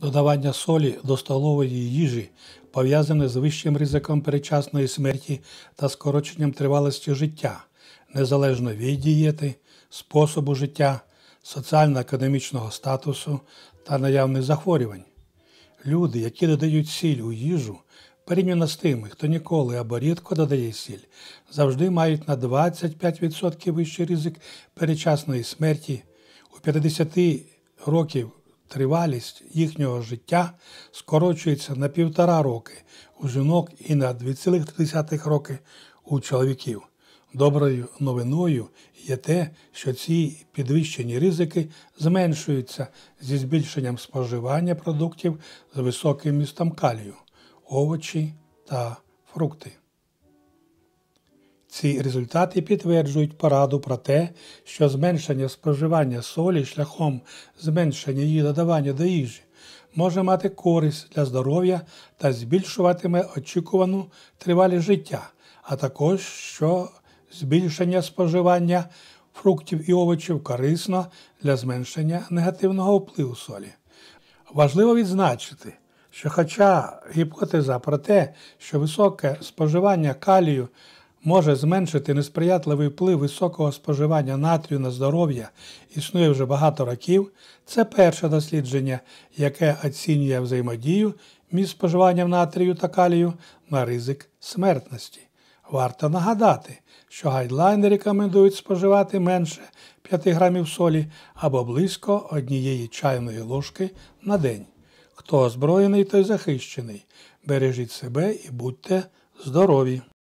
Додавання солі до столової їжі пов'язане з вищим ризиком передчасної смерті та скороченням тривалості життя, незалежно від дієти, способу життя, соціально-економічного статусу та наявних захворювань. Люди, які додають сіль у їжу, порівняно з тими, хто ніколи або рідко додає сіль, завжди мають на 25% вищий ризик передчасної смерті, у 50 років. Тривалість їхнього життя скорочується на півтора роки у жінок і на 2,3 роки у чоловіків. Доброю новиною є те, що ці підвищені ризики зменшуються зі збільшенням споживання продуктів з високим містом калію, овочі та фрукти. Ці результати підтверджують пораду про те, що зменшення споживання солі шляхом зменшення її додавання до їжі може мати користь для здоров'я та збільшуватиме очікувану тривалість життя, а також що збільшення споживання фруктів і овочів корисно для зменшення негативного впливу солі. Важливо відзначити, що, хоча гіпотеза про те, що високе споживання калію може зменшити несприятливий вплив високого споживання натрію на здоров'я, існує вже багато років, це перше дослідження, яке оцінює взаємодію між споживанням натрію та калію на ризик смертності. Варто нагадати, що гайдлайни рекомендують споживати менше 5 грамів солі або близько однієї чайної ложки на день. Хто озброєний, той захищений. Бережіть себе і будьте здорові!